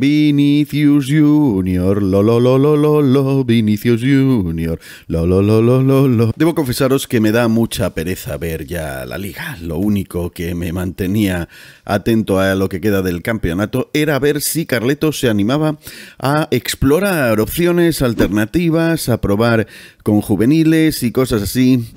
Vinicius Junior, lo lo lo lo lo Vinicius Junior, lo lo lo lo lo lo. Debo confesaros que me da mucha pereza ver ya la liga. Lo único que me mantenía atento a lo que queda del campeonato era ver si Carleto se animaba a explorar opciones alternativas, a probar con juveniles y cosas así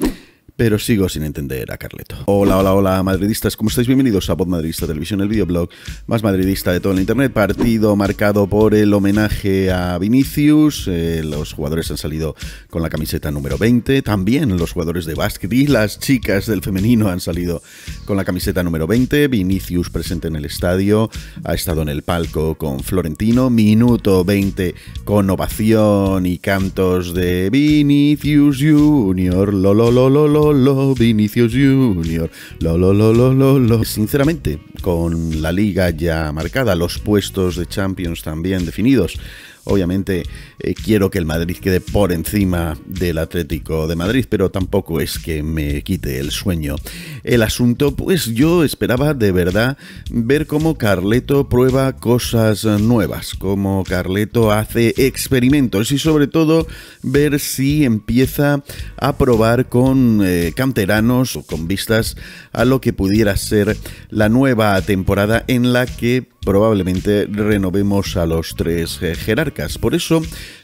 pero sigo sin entender a Carleto. Hola, hola, hola, madridistas, ¿cómo estáis? Bienvenidos a Pod Madridista Televisión, el videoblog más madridista de todo el internet. Partido marcado por el homenaje a Vinicius. Eh, los jugadores han salido con la camiseta número 20. También los jugadores de básquet y las chicas del femenino han salido con la camiseta número 20. Vinicius presente en el estadio, ha estado en el palco con Florentino. Minuto 20 con ovación y cantos de Vinicius Junior. Lo, lo, lo, lo, lo lo, Vinicius Junior. Lo, lo, lo, lo, lo, lo. Sinceramente, con la liga ya marcada, los puestos de Champions también definidos. Obviamente eh, quiero que el Madrid quede por encima del Atlético de Madrid, pero tampoco es que me quite el sueño. El asunto, pues yo esperaba de verdad ver cómo Carleto prueba cosas nuevas, cómo Carleto hace experimentos y sobre todo ver si empieza a probar con eh, canteranos o con vistas a lo que pudiera ser la nueva temporada en la que probablemente renovemos a los tres eh, jerarcas. Por eso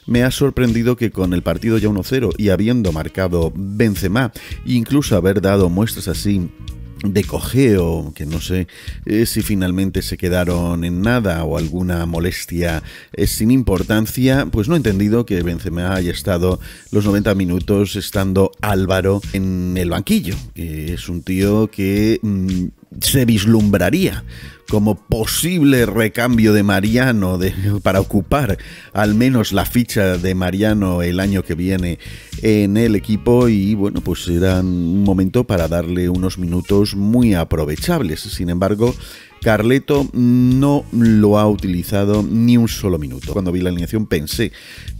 me ha sorprendido que con el partido ya 1-0 y habiendo marcado Benzema, incluso haber dado muestras así de cojeo, que no sé eh, si finalmente se quedaron en nada o alguna molestia eh, sin importancia, pues no he entendido que Benzema haya estado los 90 minutos estando Álvaro en el banquillo, es un tío que mm, se vislumbraría como posible recambio de Mariano para ocupar al menos la ficha de Mariano el año que viene en el equipo y bueno, pues era un momento para darle unos minutos muy aprovechables. Sin embargo, Carleto no lo ha utilizado ni un solo minuto. Cuando vi la alineación pensé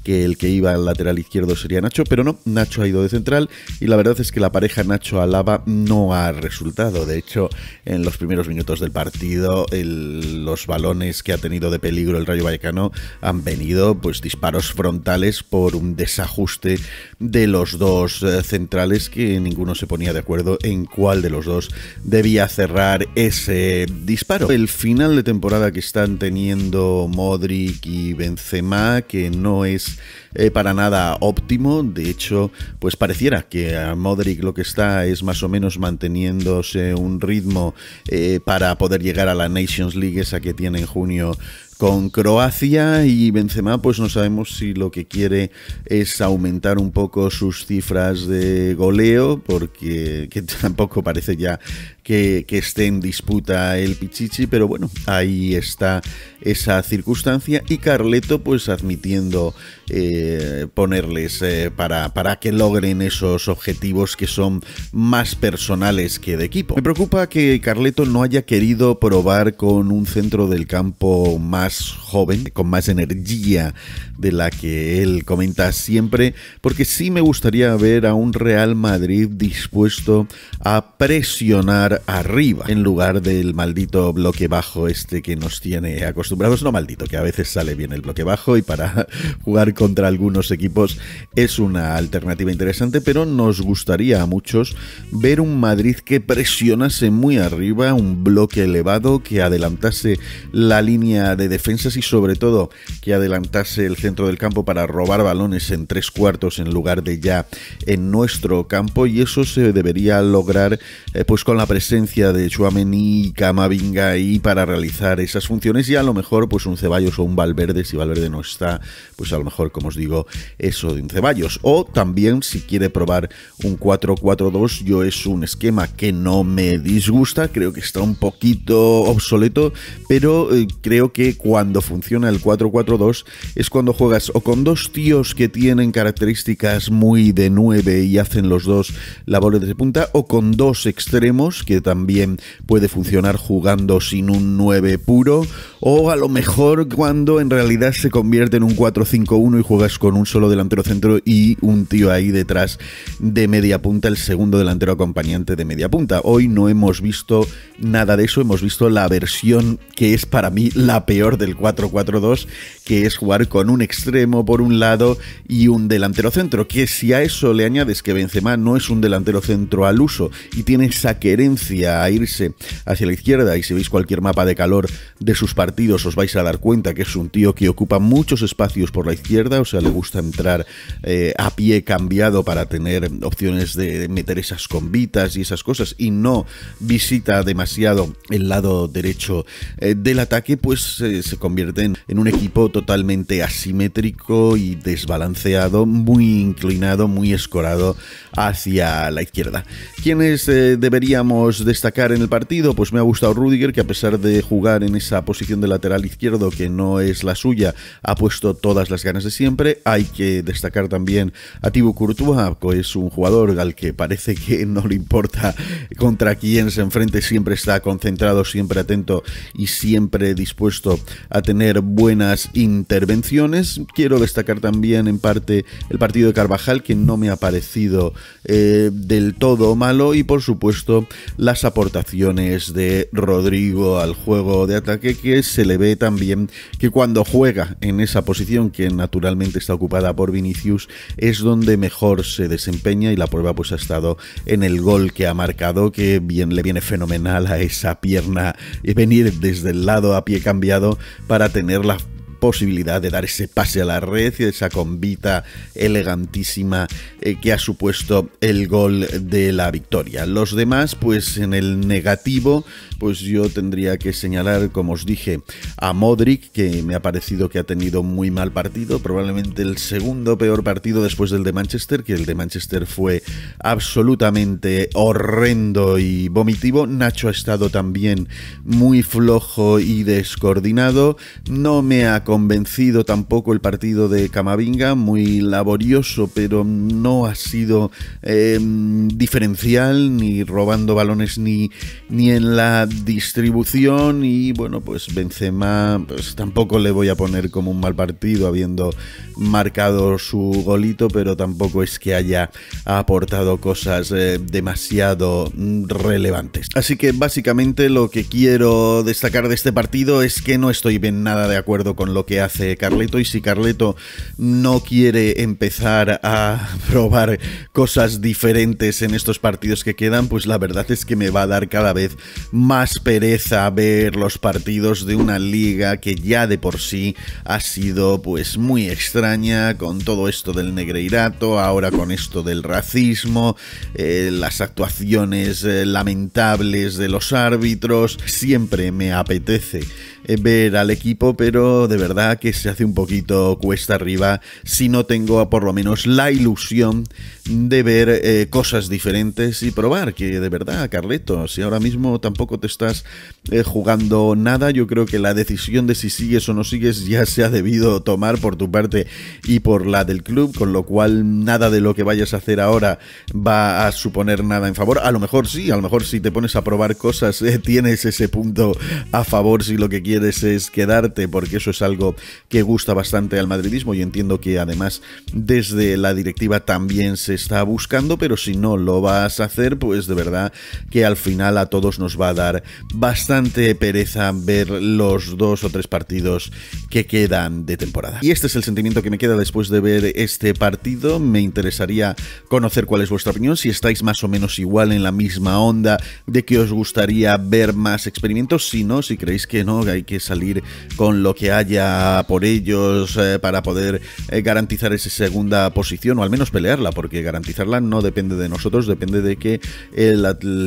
que el que iba al lateral izquierdo sería Nacho, pero no, Nacho ha ido de central y la verdad es que la pareja Nacho Alaba no ha resultado. De hecho, en los primeros minutos del partido, los balones que ha tenido de peligro el Rayo Vallecano han venido pues disparos frontales por un desajuste de los dos eh, centrales que ninguno se ponía de acuerdo en cuál de los dos debía cerrar ese disparo. El final de temporada que están teniendo Modric y Benzema, que no es eh, para nada óptimo. De hecho, pues pareciera que a Modric lo que está es más o menos manteniéndose un ritmo eh, para poder llegar a la Nations League esa que tiene en junio con Croacia y Benzema pues no sabemos si lo que quiere es aumentar un poco sus cifras de goleo porque tampoco parece ya que, esté en disputa el Pichichi, pero bueno, ahí está esa circunstancia y Carleto pues admitiendo eh, ponerles eh, para, para que logren esos objetivos que son más personales que de equipo. Me preocupa que Carleto no haya querido probar con un centro del campo más joven, con más energía de la que él comenta siempre, porque sí me gustaría ver a un Real Madrid dispuesto a presionar arriba en lugar del maldito bloque bajo este que nos tiene acostumbrados, no maldito, que a veces sale bien el bloque bajo y para jugar contra algunos equipos es una alternativa interesante, pero nos gustaría a muchos ver un Madrid que presionase muy arriba, un bloque elevado que adelantase la línea de defensa y sobre todo que adelantase el centro del campo para robar balones en tres cuartos en lugar de ya en nuestro campo y eso se debería lograr eh, pues con la presencia de Chuamen y Camavinga ...y para realizar esas funciones y a lo mejor pues un Ceballos o un Valverde si Valverde no está pues a lo mejor como os digo eso de un Ceballos o también si quiere probar un 4-4-2 yo es un esquema que no me disgusta creo que está un poquito obsoleto pero eh, creo que cuando funciona el 4-4-2 es cuando juegas o con dos tíos que tienen características muy de 9 y hacen los dos la bola de punta, o con dos extremos que también puede funcionar jugando sin un 9 puro o a lo mejor cuando en realidad se convierte en un 4-5-1 y juegas con un solo delantero centro y un tío ahí detrás de media punta, el segundo delantero acompañante de media punta. Hoy no hemos visto nada de eso, hemos visto la versión que es para mí la peor del 4-4-2, que es jugar con un extremo por un lado y un delantero centro, que si a eso le añades que Benzema no es un delantero centro al uso y tiene esa querencia a irse hacia la izquierda y si veis cualquier mapa de calor de sus partidos, os vais a dar cuenta que es un tío que ocupa muchos espacios por la izquierda, o sea, le gusta entrar eh, a pie cambiado para tener opciones de meter esas combitas y esas cosas y no visita demasiado el lado derecho eh, del ataque, pues eh, se convierte en, en un equipo totalmente asimétrico y desbalanceado, muy inclinado, muy escorado hacia la izquierda. ¿Quiénes deberíamos destacar en el partido? Pues me ha gustado Rudiger, que a pesar de jugar en esa posición de lateral izquierdo que no es la suya ha puesto todas las ganas de siempre. Hay que destacar también a Thibaut Courtois, que es un jugador al que parece que no le importa contra quién se enfrente, siempre está concentrado, siempre atento y siempre dispuesto a tener buenas intervenciones. Quiero destacar también en parte el partido de Carvajal, que no me ha parecido eh, del todo malo, y por supuesto las aportaciones de Rodrigo al juego de ataque, que es se le ve también que cuando juega en esa posición que naturalmente está ocupada por Vinicius es donde mejor se desempeña y la prueba pues ha estado en el gol que ha marcado que bien le viene fenomenal a esa pierna eh, venir desde el lado a pie cambiado para tener la posibilidad de dar ese pase a la red y esa combita elegantísima eh, que ha supuesto el gol de la victoria. Los demás, pues en el negativo, pues yo tendría que señalar, como os dije, a Modric, que me ha parecido que ha tenido muy mal partido, probablemente el segundo peor partido después del de Manchester, que el de Manchester fue absolutamente horrendo y vomitivo. Nacho ha estado también muy flojo y descoordinado. No me ha convencido tampoco el partido de Camavinga, muy laborioso, pero no ha sido em, diferencial, ni robando balones ni, ni en la distribución. Y bueno, pues Benzema pues tampoco le voy a poner como un mal partido, habiendo marcado su golito, pero tampoco es que haya aportado cosas eh, demasiado relevantes. Así que básicamente lo que quiero destacar de este partido es que no estoy bien nada de acuerdo con lo que hace Carleto y si Carleto no quiere empezar a probar cosas diferentes en estos partidos que quedan, pues la verdad es que me va a dar cada vez más pereza ver los partidos de una liga que ya de por sí ha sido pues muy extraña con todo esto del negreirato, ahora con esto del racismo, eh, las actuaciones eh, lamentables de los árbitros, siempre me apetece eh, ver al equipo, pero de verdad que se hace un poquito cuesta arriba si no tengo por lo menos la ilusión de ver eh, cosas diferentes y probar, que de verdad, Carleto, si ahora mismo tampoco te estás eh, jugando nada, yo creo que la decisión de si sigues o no sigues ya se ha debido tomar por tu parte y por la del club, con lo cual nada de lo que vayas a hacer ahora va a suponer nada en favor. A lo mejor sí, a lo mejor si te pones a probar cosas tienes ese punto a favor si lo que quieres es quedarte, porque eso es algo que gusta bastante al madridismo y entiendo que además desde la directiva también se está buscando, pero si no lo vas a hacer, pues de verdad que al final a todos nos va a dar bastante pereza ver los dos o tres partidos que quedan de temporada. Y este es el sentimiento que me queda después de ver este partido. Me interesaría conocer cuál es vuestra opinión, si estáis más o menos igual en la misma onda de que os gustaría ver más experimentos, si no, si creéis que no, que hay que salir con lo que haya por ellos eh, para poder eh, garantizar esa segunda posición o al menos pelearla, porque garantizarla no depende de nosotros, depende de que el,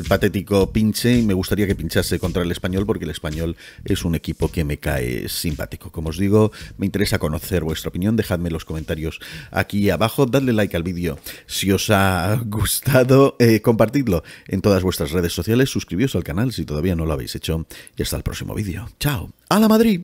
patético pinche y me gustaría que pinchase contra el español porque el español es un equipo que me cae simpático. Como os digo, me interesa conocer vuestra opinión, dejadme los comentarios aquí abajo, dadle like al vídeo si os ha gustado, eh, compartidlo en todas vuestras redes sociales, suscribíos al canal si todavía no lo habéis hecho y hasta el próximo vídeo. Chao a la Madrid,